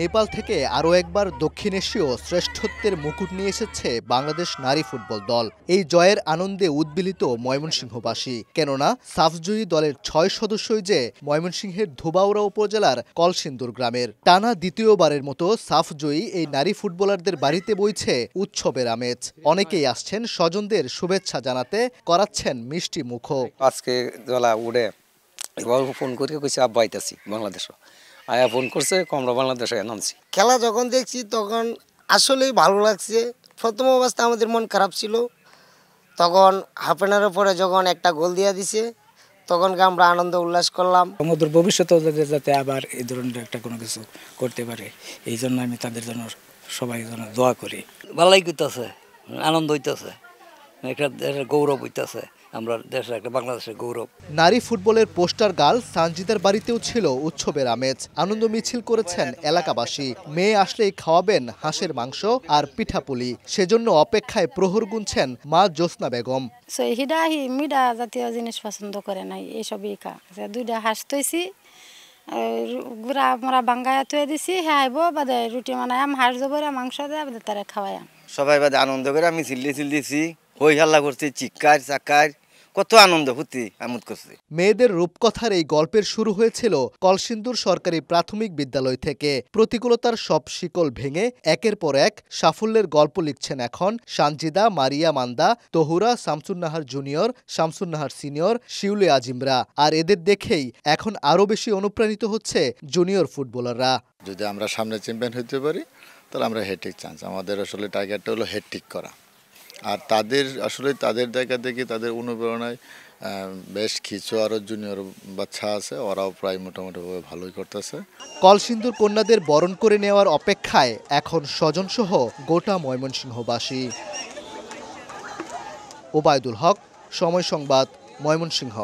নেপাল থেকে আরও একবার দক্ষিণ এশীয় শ্রেষ্ঠত্বের মুকুট নিয়ে এসেছে বাংলাদেশ নারী ফুটবল দল এই জয়ের আনন্দে উদ্বিলিত ময়মনসিংহবাসী কেননা সাফজয়ী দলের ছয় সদস্যই যে ময়মনসিংহের ধোবাউড়া উপজেলার কলসিন্দুর গ্রামের টানা দ্বিতীয়বারের মতো সাফজয়ী এই নারী ফুটবলারদের বাড়িতে বইছে উৎসবের আমেজ অনেকেই আসছেন স্বজনদের শুভেচ্ছা জানাতে করাচ্ছেন মিষ্টি মুখো আজকে উড়ে ফোন করে আব্বাইতেছি আব্বা বাংলাদেশও আয়া ফোন করছে কমরা বাংলাদেশে নামছি খেলা যখন দেখছি তখন আসলেই ভালো লাগছে প্রথম অবস্থা আমাদের মন খারাপ ছিল তখন হাফ এন পরে যখন একটা গোল দিয়ে দিছে তখন আমরা আনন্দ উল্লাস করলাম আমাদের ভবিষ্যতে যাতে আবার এই ধরনের একটা কোনো কিছু করতে পারে এই জন্য আমি তাদের জন্য সবাই জন্য দোয়া করি ভালোই করতেছে আনন্দ হইতেছে একটা গৌরব হইতেছে আমরা দেশের একটা বাংলাদেশের গৌরব নারী ফুটবলের পোস্টার গার্ল সানজিদার বাড়িতেও ছিল উৎসবের আমেজ আনন্দ মিছিল করেছেন এলাকাবাসী মেয়ে আসলেই খাওয়াবেন হাঁসের মাংস আর পিঠাপুলি সেজন্য অপেক্ষায় প্রহর গুনছেন মা জ্যোৎস্না বেগম হিডা মিডা জাতীয় জিনিস পছন্দ করে নাই এসবই খা দুইটা হাঁস তৈছি গুড়া মোরা বাঙ্গায় তুই দিছি হ্যাঁ আইব বাদে রুটি বানায়াম হাঁস দেবো মাংস দেয় তারা খাওয়ায়াম সবাই বাদে আনন্দ করে আমি চিল্লি চিল্লিছি হই হাল্লা করছে চিৎকার চাকার কত আনন্দ হতে আমোদ করছে মেয়েদের রূপকথার এই গল্পের শুরু হয়েছিল কলসিন্দুর সরকারি প্রাথমিক বিদ্যালয় থেকে প্রতিকূলতার সব শিকল ভেঙে একের পর এক সাফল্যের গল্প লিখছেন এখন সানজিদা মারিয়া মান্দা তহুরা শামসুন্নাহার জুনিয়র শামসুন্নাহার সিনিয়র শিউলে আজিমরা আর এদের দেখেই এখন আরও বেশি অনুপ্রাণিত হচ্ছে জুনিয়র ফুটবলাররা যদি আমরা সামনে চ্যাম্পিয়ন হতে পারি তাহলে আমরা হেট্রিক চান্স আমাদের আসলে টার্গেটটা হলো হেট্রিক করা আর তাদের আসলে তাদের জায়গা থেকে তাদের অনুপ্রেরণায় বেশ কিছু আরও জুনিয়র বাচ্চা আছে ওরাও প্রায় মোটামুটিভাবে ভালোই করতেছে কলসিন্দুর কন্যাদের বরণ করে নেওয়ার অপেক্ষায় এখন স্বজনসহ গোটা ময়মনসিংহবাসী ওবায়দুল হক সময় সংবাদ ময়মনসিংহ